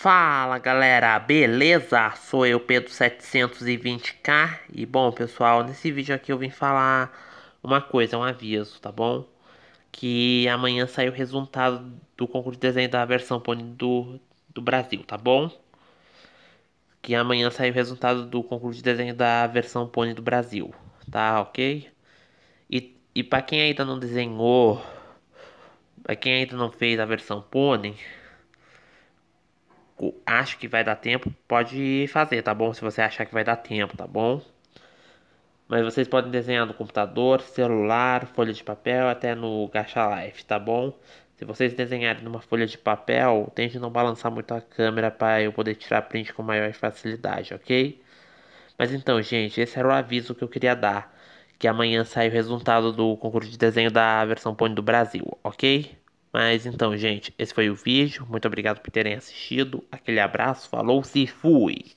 Fala galera, beleza? Sou eu Pedro 720k e bom pessoal, nesse vídeo aqui eu vim falar uma coisa, um aviso, tá bom? Que amanhã sai o resultado do concurso de desenho da versão Pony do, do Brasil, tá bom? Que amanhã sai o resultado do concurso de desenho da versão Pony do Brasil, tá ok? E, e para quem ainda não desenhou, para quem ainda não fez a versão Pony acha que vai dar tempo, pode fazer, tá bom? Se você achar que vai dar tempo, tá bom? Mas vocês podem desenhar no computador, celular, folha de papel, até no Gacha Life, tá bom? Se vocês desenharem numa folha de papel, tente não balançar muito a câmera para eu poder tirar print com maior facilidade, ok? Mas então, gente, esse era o aviso que eu queria dar. Que amanhã sai o resultado do concurso de desenho da versão Pony do Brasil, ok? Mas então, gente, esse foi o vídeo. Muito obrigado por terem assistido. Aquele abraço, falou-se e fui!